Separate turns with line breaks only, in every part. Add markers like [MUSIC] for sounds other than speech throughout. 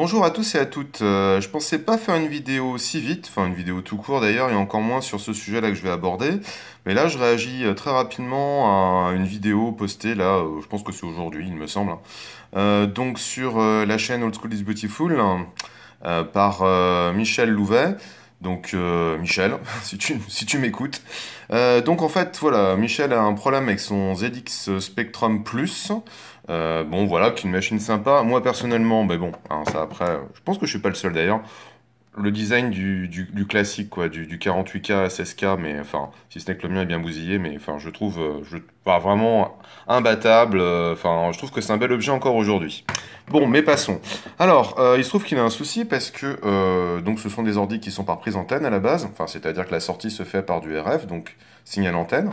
Bonjour à tous et à toutes. Euh, je pensais pas faire une vidéo si vite, enfin une vidéo tout court d'ailleurs, et encore moins sur ce sujet-là que je vais aborder. Mais là, je réagis euh, très rapidement à une vidéo postée là, euh, je pense que c'est aujourd'hui, il me semble. Hein. donc sur la chaîne Old School is Beautiful, par Michel Louvet. Donc euh, Michel, [LAUGHS] si tu, si tu m'écoutes. Euh, donc en fait, voilà, Michel a un problème avec son ZX Spectrum Plus. Euh, bon voilà, une machine sympa. Moi personnellement, ben bon, hein, ça après, je pense que je suis pas le seul d'ailleurs le design du, classique, quoi, du, 48K, 16K, mais enfin, si ce n'est que le mien est bien bousillé, mais enfin, je trouve euh, je, vraiment imbattable. Euh, enfin, je trouve que c'est un bel objet encore aujourd'hui. Bon, mais passons. Alors, euh, il se trouve qu'il a un souci parce que donc ce sont des ordi qui sont par prise antenne à la base. c'est-à-dire que la sortie se fait par du RF, donc signal antenne,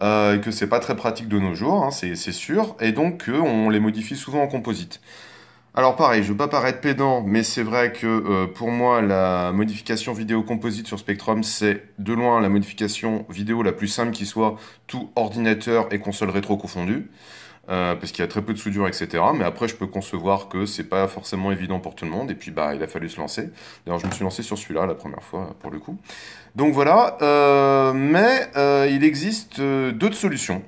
et que c'est pas très pratique de nos jours, hein, c'est sûr, et donc on les modifie souvent en composite. Alors pareil, je ne veux pas paraître pédant, mais c'est vrai que euh, pour moi, la modification vidéo composite sur Spectrum, c'est de loin la modification vidéo la plus simple qui soit, tout ordinateur et console rétro confondu euh, parce qu'il y a très peu de soudure, etc. Mais après, je peux concevoir que c'est pas forcément évident pour tout le monde, et puis bah, il a fallu se lancer. D'ailleurs, je me suis lancé sur celui-là la première fois, pour le coup. Donc voilà, euh, mais il existe d'autres solutions.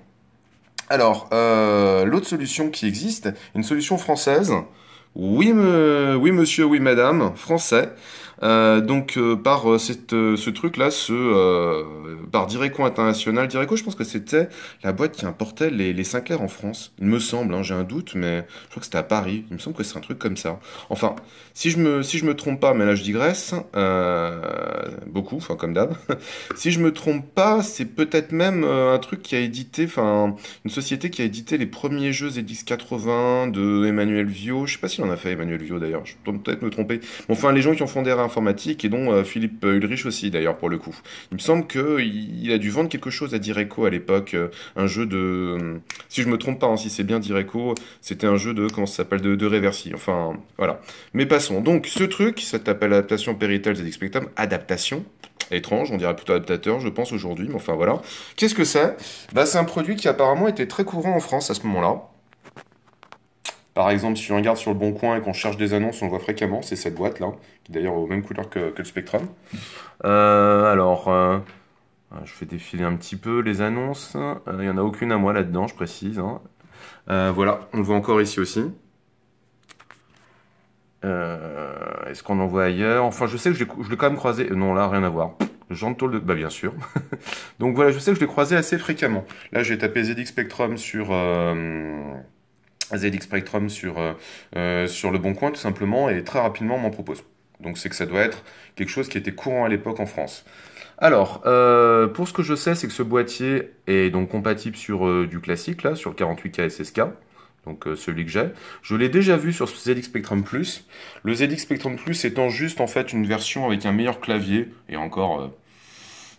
Alors, l'autre solution qui existe, une solution française, oui, monsieur, oui madame, français. Euh, donc euh, par euh, ce truc là, ce par Direco International, Direco, je pense que c'était la boîte qui importait les, les Sinclair en France. Il me semble, hein, j'ai un doute, mais je crois que c'était à Paris. Il me semble que c'est un truc comme ça. Enfin, si je me si je me trompe pas, mais là je digresse beaucoup, enfin comme d'hab. [LAUGHS] si je me trompe pas, c'est peut-être même un truc qui a édité, enfin une société qui a édité les premiers jeux zx 80 de Emmanuel Vio. Je sais pas s'il en a fait Emmanuel Vio d'ailleurs. Je peux peut-être me tromper. enfin les gens qui ont fondé informatique et dont euh, Philippe Ulrich aussi d'ailleurs pour le coup. Il me semble qu'il a dû vendre quelque chose à Direco à l'époque, euh, un jeu de... Euh, si je me trompe pas, hein, si c'est bien Direco, c'était un jeu de... Comment ça s'appelle de, Reversi. Enfin, voilà. Mais passons. Donc ce truc, ça s'appelle adaptation peritale et Expectum, adaptation, étrange, on dirait plutôt adaptateur, je pense, aujourd'hui, mais enfin voilà. Qu'est-ce que c'est bah, C'est un produit qui apparemment était très courant en France à ce moment-là. Par exemple, si on regarde sur le bon coin et qu'on cherche des annonces, on le voit fréquemment, c'est cette boîte-là, qui est d'ailleurs aux mêmes couleurs que, le Spectrum. Euh, alors, euh, je fais défiler un petit peu les annonces. Euh, il n'y en a aucune à moi là-dedans, je précise. Hein. voilà, on le voit encore ici aussi. Est-ce qu'on en voit ailleurs Enfin, je sais que je l'ai quand même croisé. Non, là, rien à voir. Jean de Tôle de... Bah, bien sûr. [LAUGHS] Donc voilà, je sais que je l'ai croisé assez fréquemment. Là, j'ai tapé ZX Spectrum sur... ZX Spectrum sur, euh, euh, sur Le Bon Coin, tout simplement, et très rapidement m'en propose. Donc c'est que ça doit être quelque chose qui était courant à l'époque en France. Alors, euh, pour ce que je sais, c'est que ce boîtier est donc compatible sur du classique, là, sur le 48K SSK, donc celui que j'ai. Je l'ai déjà vu sur ce ZX Spectrum Plus. Le ZX Spectrum Plus étant juste en fait une version avec un meilleur clavier, et encore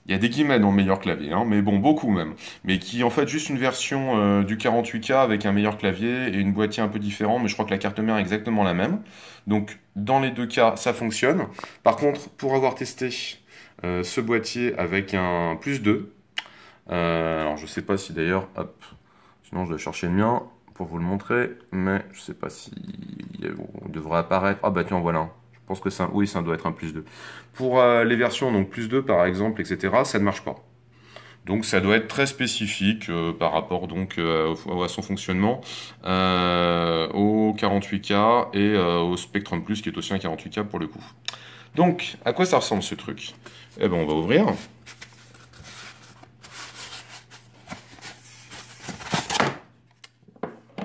il y a des guillemets dans meilleur clavier, hein, mais bon, beaucoup même, mais qui en fait juste une version euh, du 48K avec un meilleur clavier et une boîtier un peu différent, mais je crois que la carte mère est exactement la même. Donc dans les deux cas, ça fonctionne. Par contre, pour avoir testé euh, ce boîtier avec un plus 2, euh, alors je sais pas si d'ailleurs, hop, sinon je dois chercher le mien pour vous le montrer, mais je sais pas si il devrait apparaître. Ah bah tiens, voilà je pense que ça, oui, ça doit être un plus 2. Pour euh, les versions, donc plus 2 par exemple, etc., ça ne marche pas. Donc ça doit être très spécifique euh, par rapport donc euh, à son fonctionnement au 48K et au Spectrum Plus qui est aussi un 48K pour le coup. Donc à quoi ça ressemble ce truc Eh ben on va ouvrir.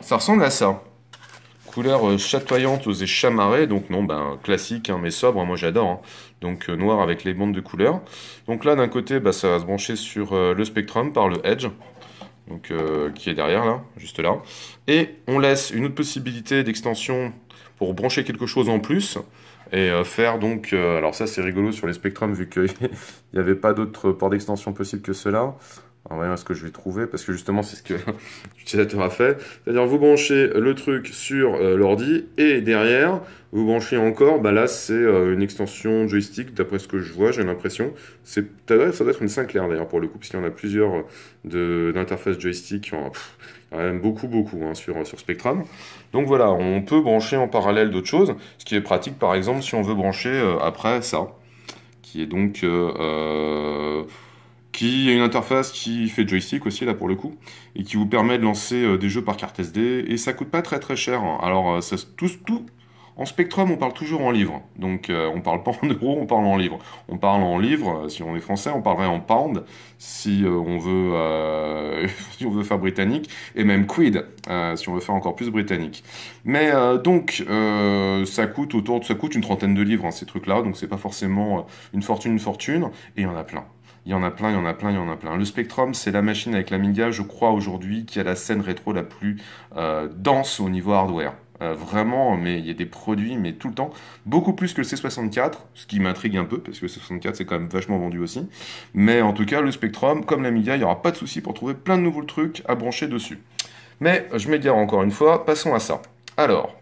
Ça ressemble à ça couleur euh, chatoyante aux échamarrés, donc non, ben classique, hein, mais sobre, moi j'adore. Hein. Donc euh, noir avec les bandes de couleurs. Donc là, d'un côté, bah, ça va se brancher sur euh, le Spectrum par le Edge, donc, qui est derrière là, juste là. Et on laisse une autre possibilité d'extension pour brancher quelque chose en plus et faire donc, alors ça c'est rigolo sur les Spectrum vu qu'il n'y [LAUGHS] avait pas d'autres ports d'extension possible que cela en ce que je vais trouver, parce que justement c'est ce que [LAUGHS] l'utilisateur a fait. C'est-à-dire vous branchez le truc sur euh, l'ordi et derrière vous branchez encore, bah là c'est euh, une extension joystick, d'après ce que je vois, j'ai l'impression. Ça doit être une Sinclair d'ailleurs pour le coup, parce qu'il y en a plusieurs euh, d'interfaces joystick, il y en a même beaucoup beaucoup hein, sur, sur Spectrum. Donc voilà, on peut brancher en parallèle d'autres choses, ce qui est pratique par exemple si on veut brancher après ça, qui est donc qui est une interface qui fait joystick aussi là pour le coup, et qui vous permet de lancer euh, des jeux par carte SD, et ça coûte pas très très cher. Hein. Alors euh, ça, tout, tout, en Spectrum, on parle toujours en livres, donc euh, on parle pas en [LAUGHS] euros, on parle en livres. On parle en livres, si on est français, on parlerait en pound, si on veut [LAUGHS] si on veut faire britannique, et même quid, si on veut faire encore plus britannique. Mais donc, ça coûte autour de, ça coûte une trentaine de livres, hein, ces trucs-là, donc c'est pas forcément une fortune, une fortune, et il y en a plein. Il y en a plein, il y en a plein, il y en a plein. Le Spectrum, c'est la machine avec l'Amiga, je crois aujourd'hui, qui a la scène rétro la plus euh, dense au niveau hardware. Euh, vraiment, mais il y a des produits, mais tout le temps, beaucoup plus que le C64, ce qui m'intrigue un peu, parce que le C64 c'est quand même vachement vendu aussi. Mais en tout cas, le Spectrum, comme l'Amiga, il n'y aura pas de souci pour trouver plein de nouveaux trucs à brancher dessus. Mais je m'égare encore une fois, passons à ça. Alors,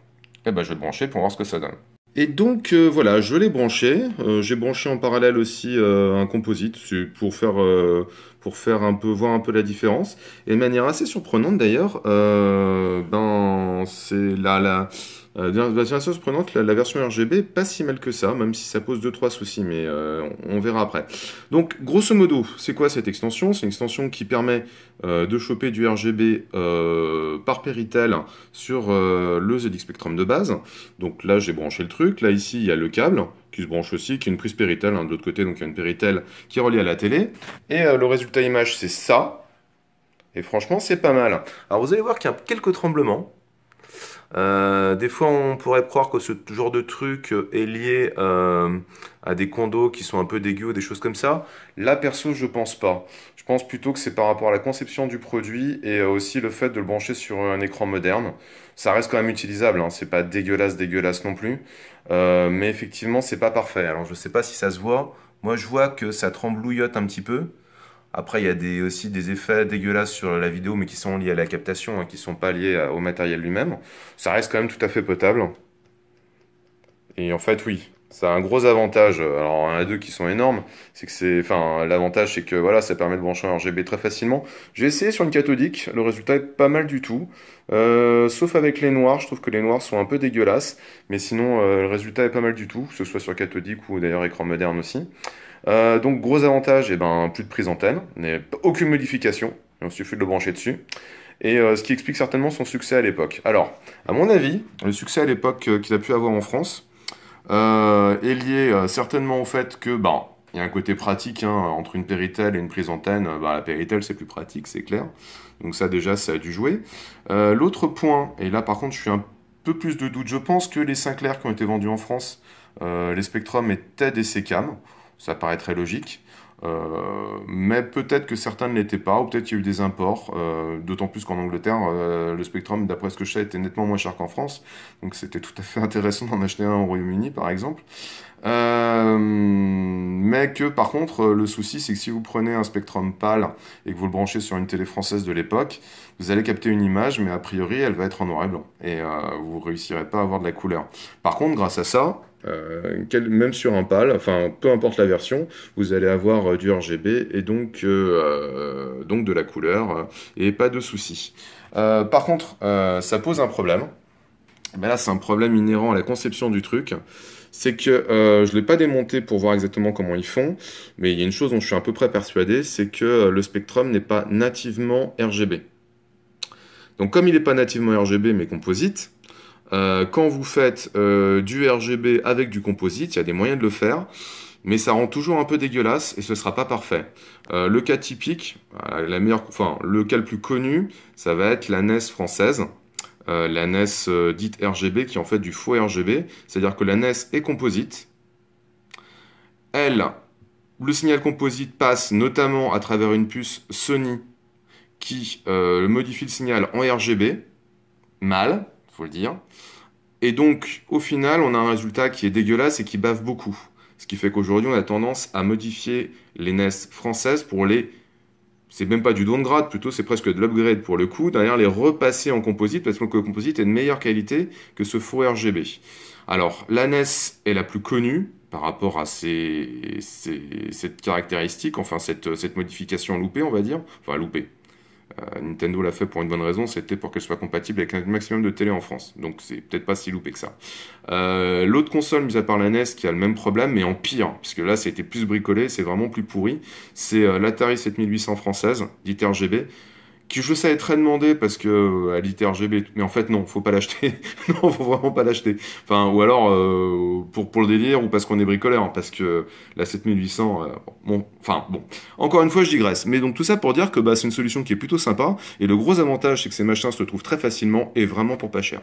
eh ben, je vais le brancher pour voir ce que ça donne. Et donc euh, voilà, je l'ai branché. Euh, j'ai branché en parallèle aussi euh, un composite pour faire, pour faire un peu voir un peu la différence. Et de manière assez surprenante d'ailleurs, ben c'est là la, euh, bah, surprenante, la, version RGB pas si mal que ça, même si ça pose 2-3 soucis, mais euh, on, verra après. Donc, grosso modo, c'est quoi cette extension C'est une extension qui permet euh, de choper du RGB euh, par Péritel sur le ZX Spectrum de base. Donc là, j'ai branché le truc. Là, ici, il y a le câble qui se branche aussi, qui est une prise péritelle hein. de l'autre côté, donc il y a une péritelle qui est reliée à la télé. Et le résultat image, c'est ça. Et franchement, c'est pas mal. Alors, vous allez voir qu'il y a quelques tremblements. Euh, des fois, on pourrait croire que ce genre de truc euh, est lié euh, à des condos qui sont un peu dégueux, des choses comme ça. Là, perso, je pense pas. Je pense plutôt que c'est par rapport à la conception du produit et aussi le fait de le brancher sur un écran moderne. Ça reste quand même utilisable, hein. c'est pas dégueulasse, dégueulasse non plus. mais effectivement, c'est pas parfait. Alors, je sais pas si ça se voit. Moi, je vois que ça tremblouillote un petit peu. Après, il y a aussi des effets dégueulasses sur la vidéo, mais qui sont liés à la captation, hein, qui ne sont pas liés au matériel lui-même. Ça reste quand même tout à fait potable. Et en fait, oui, ça a un gros avantage. Alors, il y a deux qui sont énormes. C'est que c'est, enfin, l'avantage, c'est que voilà, ça permet de brancher un RGB très facilement. J'ai essayé sur une cathodique, le résultat est pas mal du tout. Euh, sauf avec les noirs, je trouve que les noirs sont un peu dégueulasses. Mais sinon, euh, le résultat est pas mal du tout, que ce soit sur cathodique ou d'ailleurs écran moderne aussi. Euh, donc gros avantage, et eh ben, plus de prise antenne, aucune modification, il suffit de le brancher dessus. Et euh, ce qui explique certainement son succès à l'époque. Alors, à mon avis, le succès à l'époque euh, qu'il a pu avoir en France est lié certainement au fait que, ben, il y a un côté pratique hein, entre une Péritel et une prise antenne. Bah, la Péritel, c'est plus pratique, c'est clair. Donc ça, déjà, ça a dû jouer. L'autre point, et là, par contre, je suis un peu plus de doute. Je pense que les Sinclair qui ont été vendus en France, les Spectrum étaient et CCAM ça paraît très logique. Euh, mais peut-être que certains ne l'étaient pas, ou peut-être qu'il y a eu des imports, euh, d'autant plus qu'en Angleterre, euh, le Spectrum, d'après ce que je sais, était nettement moins cher qu'en France, donc c'était tout à fait [LAUGHS] intéressant d'en acheter un au Royaume-Uni, par exemple. mais que par contre, le souci, c'est que si vous prenez un Spectrum pâle et que vous le branchez sur une télé française de l'époque, vous allez capter une image, mais a priori, elle va être en noir et blanc, et vous réussirez pas à avoir de la couleur. Par contre, grâce à ça, euh, même sur un PAL, enfin peu importe la version, vous allez avoir euh, du RGB et donc, euh, donc de la couleur et pas de souci. par contre, ça pose un problème. Eh ben là, c'est un problème inhérent à la conception du truc. C'est que je ne l'ai pas démonté pour voir exactement comment ils font, mais il y a une chose dont je suis à peu près persuadé, c'est que le Spectrum n'est pas nativement RGB. Donc comme il n'est pas nativement RGB mais composite, euh, quand vous faites euh, du RGB avec du composite, il y a des moyens de le faire, mais ça rend toujours un peu dégueulasse et ce ne sera pas parfait. Euh, le cas typique, la meilleure, enfin, le cas le plus connu, ça va être la NES française. la NES dite RGB qui est en fait du faux RGB, c'est-à-dire que la NES est composite. Elle, le signal composite passe notamment à travers une puce Sony qui modifie le signal en RGB, mal, faut le dire. Et donc, au final, on a un résultat qui est dégueulasse et qui bave beaucoup. Ce qui fait qu'aujourd'hui, on a tendance à modifier les NES françaises pour les. C'est même pas du downgrade, plutôt c'est presque de l'upgrade pour le coup, Derrière, les repasser en composite parce que le composite est de meilleure qualité que ce four RGB. Alors, la NES est la plus connue par rapport à ces, cette caractéristique, enfin cette, cette modification loupée, on va dire. Enfin, loupée, euh, Nintendo l'a fait pour une bonne raison, c'était pour qu'elle soit compatible avec un maximum de télé en France. Donc c'est peut-être pas si loupé que ça. Euh, l'autre console, mis à part la NES, qui a le même problème, mais en pire, puisque là c'était plus bricolé, c'est vraiment plus pourri, c'est euh, l'Atari 7800 française, dite RGB, qui je sais très demandé parce que euh, à l'ITRGB, mais en fait non, faut pas l'acheter, [LAUGHS] non, faut vraiment pas l'acheter. Enfin, ou alors euh, pour pour le délire ou parce qu'on est bricoleur, hein, parce que la 7800, euh, bon, enfin bon. Encore une fois, je digresse. Mais donc tout ça pour dire que bah c'est une solution qui est plutôt sympa et le gros avantage c'est que ces machins se trouvent très facilement et vraiment pour pas cher.